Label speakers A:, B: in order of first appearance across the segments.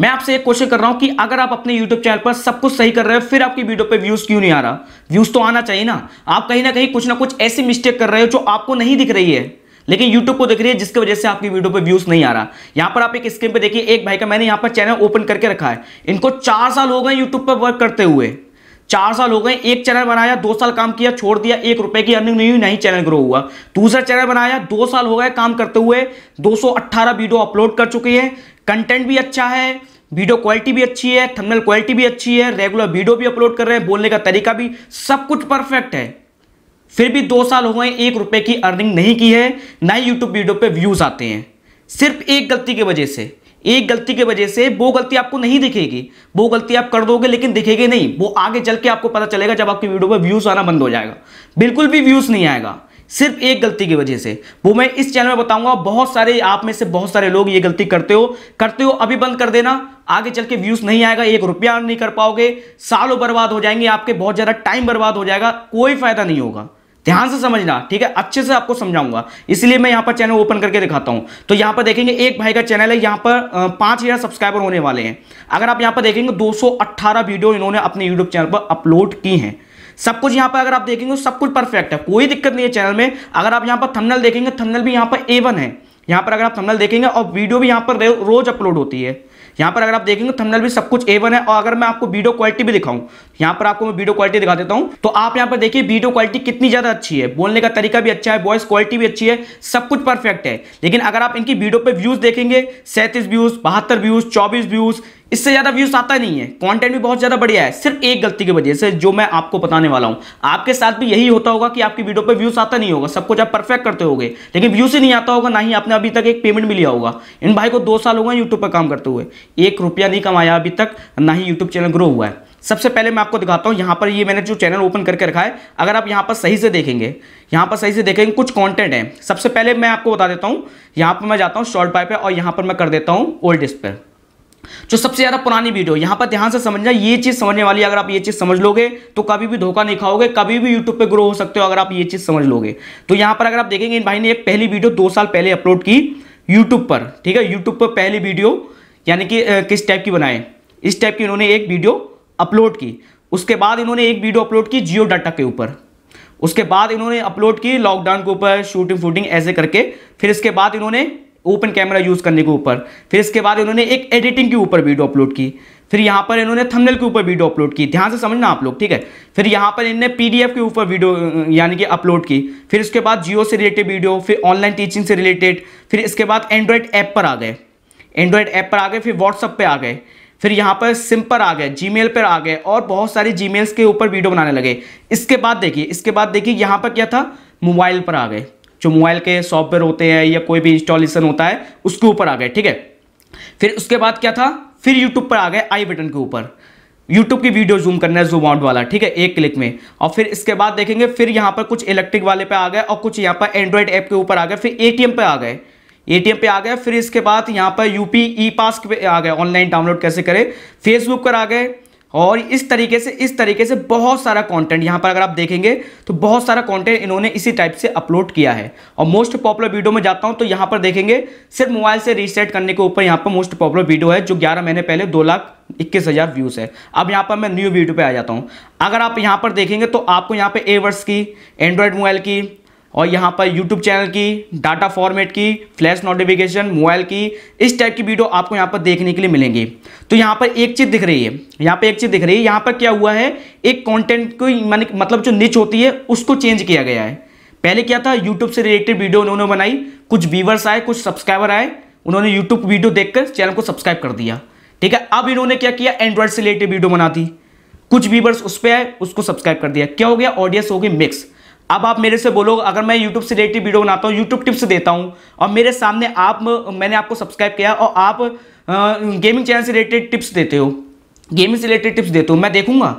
A: मैं आपसे एक क्वेश्चन कर रहा हूं कि अगर आप अपने YouTube चैनल पर सब कुछ सही कर रहे हो फिर आपकी वीडियो पे व्यूज क्यों नहीं आ रहा व्यूज तो आना चाहिए ना आप कहीं ना कहीं कुछ ना कुछ ऐसी मिस्टेक कर रहे हो जो आपको नहीं दिख रही है लेकिन YouTube को दिख रही है जिसकी वजह से आपकी वीडियो पे व्यूज नहीं आ रहा यहाँ पर आप एक स्क्रीन पर देखिए एक भाई का मैंने यहां पर चैनल ओपन करके रखा है इनको चार साल हो गए यूट्यूब पर वर्क करते हुए चार साल हो गए एक चैनल बनाया दो साल काम किया छोड़ दिया एक रुपए की अर्निंग नहीं हुई नहीं चैनल ग्रो हुआ दूसरा चैनल बनाया दो साल हो गए काम करते हुए 218 वीडियो अपलोड कर चुकी है कंटेंट भी अच्छा है वीडियो क्वालिटी भी अच्छी है थंबनेल क्वालिटी भी अच्छी है रेगुलर वीडियो भी अपलोड कर रहे हैं बोलने का तरीका भी सब कुछ परफेक्ट है फिर भी दो साल हुए एक रुपए की अर्निंग नहीं की है ना ही यूट्यूब वीडियो पे व्यूज आते हैं सिर्फ एक गलती की वजह से एक गलती की वजह से वो गलती आपको नहीं दिखेगी वो गलती आप कर दोगे लेकिन दिखेगी नहीं वो आगे चल के आपको पता चलेगा जब आपकी वीडियो पर व्यूज आना बंद हो जाएगा बिल्कुल भी व्यूज नहीं आएगा सिर्फ एक गलती की वजह से वो मैं इस चैनल में बताऊंगा बहुत सारे आप में से बहुत सारे लोग ये गलती करते हो करते हो अभी बंद कर देना आगे चल के व्यूज नहीं आएगा एक रुपया नहीं कर पाओगे सालों बर्बाद हो जाएंगे आपके बहुत ज़्यादा टाइम बर्बाद हो जाएगा कोई फायदा नहीं होगा ध्यान से समझना ठीक है अच्छे से आपको समझाऊंगा इसलिए मैं यहाँ पर चैनल ओपन करके दिखाता हूँ तो यहाँ पर देखेंगे एक भाई का चैनल है यहाँ पर पाँच हज़ार सब्सक्राइबर होने वाले हैं अगर आप यहाँ पर देखेंगे 218 वीडियो इन्होंने अपने यूट्यूब चैनल पर अपलोड की हैं सब कुछ यहाँ पर अगर आप देखेंगे सब कुछ परफेक्ट है कोई दिक्कत नहीं है चैनल में अगर आप यहाँ पर थमनल देखेंगे थमनल भी यहाँ पर ए है यहाँ पर अगर आप थमनल देखेंगे और वीडियो भी यहाँ पर रोज अपलोड होती है यहाँ पर अगर आप देखेंगे थमनल भी सब कुछ ए है और अगर मैं आपको वीडियो क्वालिटी भी दिखाऊं यहाँ पर आपको मैं वीडियो क्वालिटी दिखा देता हूँ तो आप यहाँ पर देखिए वीडियो क्वालिटी कितनी ज़्यादा अच्छी है बोलने का तरीका भी अच्छा है वॉइस क्वालिटी भी अच्छी है सब कुछ परफेक्ट है लेकिन अगर आप इनकी वीडियो पर व्यूज़ देखेंगे सैंतीस व्यूज़ बहत्तर व्यूज़ चौबीस व्यूज़ इससे ज़्यादा व्यूज़ आता नहीं है कंटेंट भी बहुत ज़्यादा बढ़िया है सिर्फ एक गलती की वजह से जो मैं आपको बताने वाला हूँ आपके साथ भी यही होता होगा कि आपकी वीडियो पर व्यूज़ आता नहीं होगा सब कुछ आप परफेक्ट करते होगे लेकिन व्यूज़ ही नहीं आता होगा ना ही आपने अभी तक एक पेमेंट भी लिया होगा इन भाई को दो साल हो गए यूट्यूब पर काम करते हुए एक रुपया नहीं कमाया अभी तक ना ही यूट्यूब चैनल ग्रो हुआ है सबसे पहले मैं आपको दिखाता हूँ यहाँ पर ये मैंने जो चैनल ओपन करके रखा है अगर आप यहाँ पर सही से देखेंगे यहाँ पर सही से देखेंगे कुछ कंटेंट है सबसे पहले मैं आपको बता देता हूँ यहाँ पर मैं जाता हूँ शॉर्ट बाय पर और यहाँ पर मैं कर देता हूँ ओल्ड डिस्क पर जो सबसे ज़्यादा पुरानी वीडियो यहाँ पर ध्यान से समझना ये चीज़ समझने वाली अगर आप ये चीज़ समझ लोगे तो कभी भी धोखा नहीं खाओगे कभी भी यूट्यूब पे ग्रो हो सकते हो अगर आप ये चीज़ समझ लोगे तो यहाँ पर अगर आप देखेंगे इन भाई ने एक पहली वीडियो दो साल पहले अपलोड की यूट्यूब पर ठीक है यूट्यूब पर पहली वीडियो यानी कि किस टाइप की बनाए इस टाइप की इन्होंने एक वीडियो अपलोड की उसके बाद इन्होंने एक वीडियो अपलोड की जियो डाटा के ऊपर उसके बाद इन्होंने अपलोड की लॉकडाउन के ऊपर शूटिंग फूटिंग ऐसे करके फिर इसके बाद इन्होंने ओपन कैमरा यूज़ करने के ऊपर फिर इसके बाद इन्होंने एक एडिटिंग के ऊपर वीडियो अपलोड की फिर यहाँ पर इन्होंने थंबनेल के ऊपर वीडियो अपलोड की ध्यान से समझना आप लोग ठीक है फिर यहाँ पर इन्होंने पीडीएफ के ऊपर वीडियो यानी कि अपलोड की फिर उसके बाद जियो से रिलेटेड वीडियो फिर ऑनलाइन टीचिंग से रिलेटेड फिर इसके बाद एंड्रॉयड ऐप पर आ गए एंड्रॉयड ऐप पर आ गए फिर व्हाट्सअप पर आ गए फिर यहाँ पर सिम पर आ गए जीमेल पर आ गए और बहुत सारी जीमेल्स के ऊपर वीडियो बनाने लगे इसके बाद देखिए इसके बाद देखिए यहाँ पर क्या था मोबाइल पर आ गए जो मोबाइल के सॉफ्टवेयर होते हैं या कोई भी इंस्टॉलेशन होता है उसके ऊपर आ गए ठीक है फिर उसके बाद क्या था फिर यूट्यूब पर आ गए आई बटन के ऊपर यूट्यूब की वीडियो जूम करना है जूम आउट वाला ठीक है एक क्लिक में और फिर इसके बाद देखेंगे फिर यहाँ पर कुछ इलेक्ट्रिक वाले पे आ गए और कुछ यहाँ पर एंड्रॉयड ऐप के ऊपर आ गए फिर एटीएम पे आ गए एटीएम पे आ गया फिर इसके बाद यहाँ पर यूपी ई पास पे आ गया ऑनलाइन डाउनलोड कैसे करें फेसबुक पर आ गए और इस तरीके से इस तरीके से बहुत सारा कंटेंट यहाँ पर अगर आप देखेंगे तो बहुत सारा कंटेंट इन्होंने इसी टाइप से अपलोड किया है और मोस्ट पॉपुलर वीडियो में जाता हूँ तो यहाँ पर देखेंगे सिर्फ मोबाइल से रीसेट करने के ऊपर यहाँ पर मोस्ट पॉपुलर वीडियो है जो ग्यारह महीने पहले दो लाख इक्कीस हज़ार व्यूज़ है अब यहाँ पर मैं न्यू वीडियो पे आ जाता हूँ अगर आप यहाँ पर देखेंगे तो आपको यहाँ पे एवर्स की एंड्रॉयड मोबाइल की और यहाँ पर YouTube चैनल की डाटा फॉर्मेट की फ्लैश नोटिफिकेशन मोबाइल की इस टाइप की वीडियो आपको यहाँ पर देखने के लिए मिलेंगी तो यहाँ पर एक चीज़ दिख रही है यहाँ पर एक चीज़ दिख रही है यहाँ पर क्या हुआ है एक कंटेंट को मतलब जो निच होती है उसको चेंज किया गया है पहले क्या था यूट्यूब से रिलेटेड वीडियो उन्होंने बनाई कुछ व्यूवर्स आए कुछ सब्सक्राइबर आए उन्होंने यूट्यूब वीडियो देखकर चैनल को सब्सक्राइब कर दिया ठीक है अब इन्होंने क्या किया एंड्रॉयड से रिलेटेड वीडियो बना दी कुछ व्यूवर्स उस पर आए उसको सब्सक्राइब कर दिया क्या हो गया ऑडियंस हो गई मिक्स अब आप मेरे से बोलो अगर मैं यूट्यूब से रिलेटेड वीडियो बनाता हूँ यूट्यूब टिप्स देता हूँ और मेरे सामने आप मैंने आपको सब्सक्राइब किया और आप गेमिंग चैनल से रिलेटेड टिप्स देते हो गेमिंग से रिलेटेड टिप्स देते हो मैं देखूंगा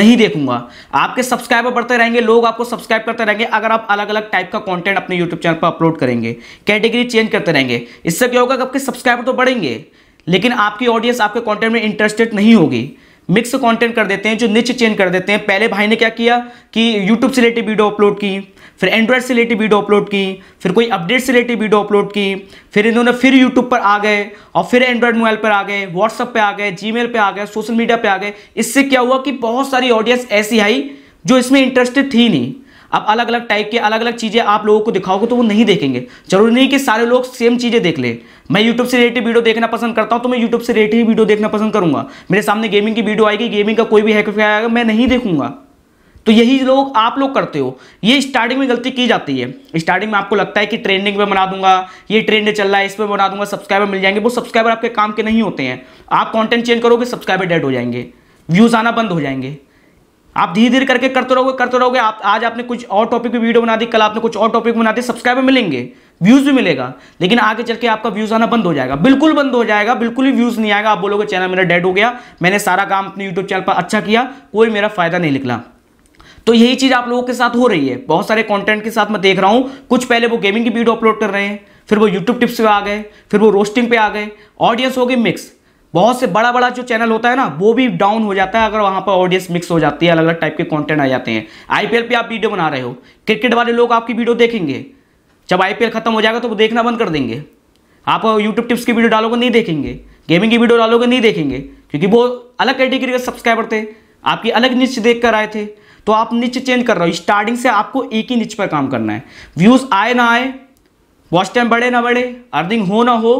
A: नहीं देखूंगा आपके सब्सक्राइबर बढ़ते रहेंगे लोग आपको सब्सक्राइब करते रहेंगे अगर आप अलग अलग टाइप का कंटेंट अपने यूट्यूब चैनल पर अपलोड करेंगे कैटेगरी चेंज करते रहेंगे इससे क्या होगा कि आपके सब्सक्राइबर तो बढ़ेंगे लेकिन आपकी ऑडियंस आपके कंटेंट में इंटरेस्टेड नहीं होगी मिक्स कंटेंट कर देते हैं जो नीचे चेंज कर देते हैं पहले भाई ने क्या किया कि यूट्यूब से रिलेटेड वीडियो अपलोड की फिर एंड्रॉयड से रिलेटेड वीडियो अपलोड की फिर कोई अपडेट से रिलेटेड वीडियो अपलोड की फिर इन्होंने फिर यूट्यूब पर आ गए और फिर एंड्रॉयड मोबाइल पर आ गए व्हाट्सअप पर आ गए जी मेल आ गए सोशल मीडिया पर आ गए इससे क्या हुआ कि बहुत सारी ऑडियंस ऐसी आई जो इसमें इंटरेस्टेड थी नहीं अब अलग अलग टाइप के अलग अलग चीज़ें आप लोगों को दिखाओगे तो वो नहीं देखेंगे जरूरी नहीं कि सारे लोग सेम चीज़ें देख लें मैं यूट्यूब से रिलेटेड वीडियो देखना पसंद करता हूँ तो मैं यूट्यूब से रिलेटेड ही वीडियो देखना पसंद करूँगा मेरे सामने गेमिंग की वीडियो आएगी गेमिंग का कोई भी हैक आएगा मैं नहीं देखूंगा तो यही लोग आप लोग करते हो ये स्टार्टिंग में गलती की जाती है स्टार्टिंग में आपको लगता है कि ट्रेंडिंग पे बना दूंगा ये ट्रेंड चल रहा है इस पर बना दूंगा सब्सक्राइबर मिल जाएंगे वो सब्सक्राइबर आपके काम के नहीं होते हैं आप कंटेंट चेंज करोगे सब्सक्राइबर डेड हो जाएंगे व्यूज़ आना बंद हो जाएंगे आप धीरे धीरे करके करते रहोगे करते रहोगे आप आज आपने कुछ और टॉपिक पे वीडियो बना दी कल आपने कुछ और टॉपिक बना दी सब्सक्राइबर मिलेंगे व्यूज भी मिलेगा लेकिन आगे चल के आपका व्यूज आना बंद हो जाएगा बिल्कुल बंद हो जाएगा बिल्कुल ही व्यूज नहीं आएगा आप बोलोगे चैनल मेरा डेड हो गया मैंने सारा काम अपने यूट्यूब चैनल पर अच्छा किया कोई मेरा फायदा नहीं निकला तो यही चीज आप लोगों के साथ हो रही है बहुत सारे कॉन्टेंट के साथ मैं देख रहा हूं कुछ पहले वो गेमिंग की वीडियो अपलोड कर रहे हैं फिर वो यूट्यूब टिप्स पे आ गए फिर वो रोस्टिंग पे आ गए ऑडियंस हो गई मिक्स बहुत से बड़ा बड़ा जो चैनल होता है ना वो भी डाउन हो जाता है अगर वहाँ पर ऑडियंस मिक्स हो जाती है अलग अलग टाइप के कंटेंट आ जाते हैं आईपीएल पे आप वीडियो बना रहे हो क्रिकेट वाले लोग आपकी वीडियो देखेंगे जब आईपीएल खत्म हो जाएगा तो वो देखना बंद कर देंगे आप यूट्यूब टिप्स की वीडियो डालोगे नहीं देखेंगे गेमिंग की वीडियो डालोगे नहीं देखेंगे क्योंकि वो अलग कैटेगरी के सब्सक्राइबर थे आपकी अलग नीच देख कर आए थे तो आप नीच चेंज कर रहे हो स्टार्टिंग से आपको एक ही नीच पर काम करना है व्यूज़ आए ना आए वॉच टाइम बढ़े ना बढ़े अर्निंग हो ना हो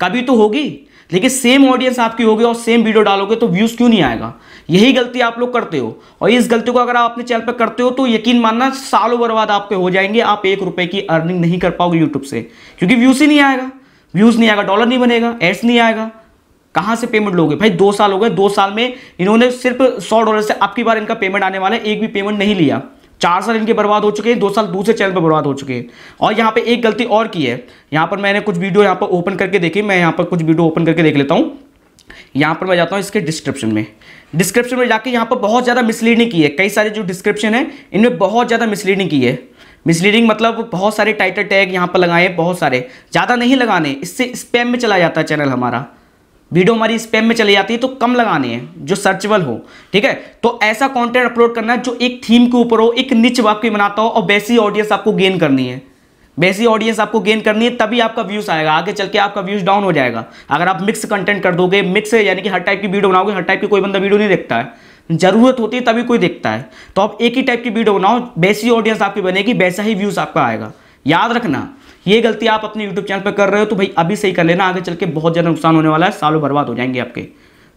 A: कभी तो होगी लेकिन सेम ऑडियंस आपकी होगी और सेम वीडियो डालोगे तो व्यूज़ क्यों नहीं आएगा यही गलती आप लोग करते हो और इस गलती को अगर आप अपने चैनल पर करते हो तो यकीन मानना सालों बर्बाद आपके हो जाएंगे आप एक रुपए की अर्निंग नहीं कर पाओगे यूट्यूब से क्योंकि व्यूज़ ही नहीं आएगा व्यूज़ नहीं आएगा डॉलर नहीं बनेगा एड्स नहीं आएगा कहाँ से पेमेंट लोगे भाई दो साल हो गए दो साल में इन्होंने सिर्फ सौ डॉलर से आपकी बार इनका पेमेंट आने वाला है एक भी पेमेंट नहीं लिया चार साल इनके बर्बाद हो चुके हैं दो साल दूसरे चैनल पर बर्बाद हो चुके हैं और यहाँ पे एक गलती और की है यहाँ पर मैंने कुछ वीडियो यहाँ पर ओपन करके देखी मैं यहाँ पर कुछ वीडियो ओपन करके देख लेता हूँ यहाँ पर मैं जाता हूँ इसके डिस्क्रिप्शन में डिस्क्रिप्शन में जाके यहाँ पर बहुत ज़्यादा मिसलीडिंग की है कई सारे जो डिस्क्रिप्शन है इनमें बहुत ज़्यादा मिसलीडिंग की है मिसलीडिंग मतलब बहुत सारे टाइटल टैग यहाँ पर लगाए बहुत सारे ज़्यादा नहीं लगाने इससे स्पैम में चला जाता है चैनल हमारा वीडियो हमारी स्पेम में चली जाती है तो कम लगाने हैं जो सर्चेबल हो ठीक है तो ऐसा कंटेंट अपलोड करना है जो एक थीम के ऊपर हो एक निच वाक्य बनाता हो और वैसी ऑडियंस आपको गेन करनी है वैसी ऑडियंस आपको गेन करनी है तभी आपका व्यूज आएगा आगे चल के आपका व्यूज डाउन हो जाएगा अगर आप मिक्स कंटेंट कर दोगे मिक्स यानी कि हर टाइप की वीडियो बनाओगे हर टाइप की कोई बंदा वीडियो नहीं देखता है जरूरत होती है तभी कोई देखता है तो आप एक ही टाइप की वीडियो बनाओ वैसी ऑडियंस आपकी बनेगी वैसा ही व्यूज आपका आएगा याद रखना ये गलती आप अपने यूट्यूब चैनल पर कर रहे हो तो भाई अभी सही कर लेना आगे चल के बहुत ज़्यादा नुकसान होने वाला है सालों बर्बाद हो जाएंगे आपके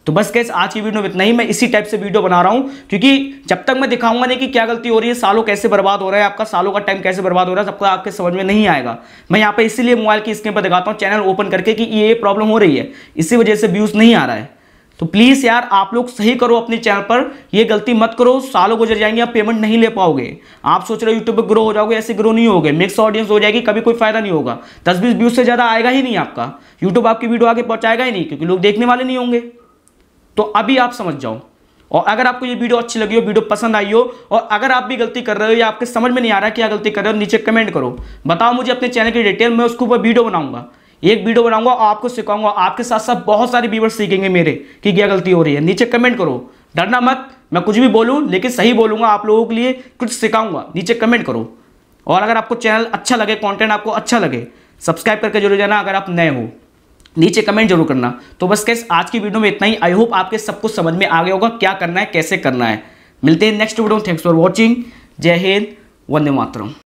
A: तो बस कैसे आज की वीडियो में इतना ही मैं इसी टाइप से वीडियो बना रहा हूं क्योंकि जब तक मैं दिखाऊंगा नहीं कि क्या गलती हो रही है सालों कैसे बर्बाद हो रहा है आपका सालों का टाइम कैसे बर्बाद हो रहा है सबका आपके समझ में नहीं आएगा मैं यहाँ पर इसीलिए मोबाइल की स्क्रीन पर दिखाता हूँ चैनल ओपन करके कि ये प्रॉब्लम हो रही है इसी वजह से व्यूज नहीं आ रहा है तो प्लीज़ यार आप लोग सही करो अपने चैनल पर ये गलती मत करो सालों गुजर जाएंगे आप पेमेंट नहीं ले पाओगे आप सोच रहे हो यूट्यूब पर ग्रो हो जाओगे ऐसे ग्रो नहीं होगे मिक्स ऑडियंस हो जाएगी कभी कोई फायदा नहीं होगा दस बीस व्यूज से ज़्यादा आएगा ही नहीं आपका यूट्यूब आपकी वीडियो आगे पहुंचाएगा ही नहीं क्योंकि लोग देखने वाले नहीं होंगे तो अभी आप समझ जाओ और अगर आपको ये वीडियो अच्छी लगी हो वीडियो पसंद आई हो और अगर आप भी गलती कर रहे हो या आपके समझ में नहीं आ रहा है क्या गलती कर रहे हो नीचे कमेंट करो बताओ मुझे अपने चैनल की डिटेल मैं उसके ऊपर वीडियो बनाऊंगा एक वीडियो बनाऊंगा आपको सिखाऊंगा आपके साथ साथ बहुत सारे व्यूवर्स सीखेंगे मेरे कि क्या गलती हो रही है नीचे कमेंट करो डरना मत मैं कुछ भी बोलूँ लेकिन सही बोलूंगा आप लोगों के लिए कुछ सिखाऊंगा नीचे कमेंट करो और अगर आपको चैनल अच्छा लगे कॉन्टेंट आपको अच्छा लगे सब्सक्राइब करके जरूर जाना अगर आप नए हो नीचे कमेंट जरूर करना तो बस कैसे आज की वीडियो में इतना ही आई होप आपके सब कुछ समझ में आ गया होगा क्या करना है कैसे करना है मिलते हैं next video thanks for watching जय हिंद वंदे मातरम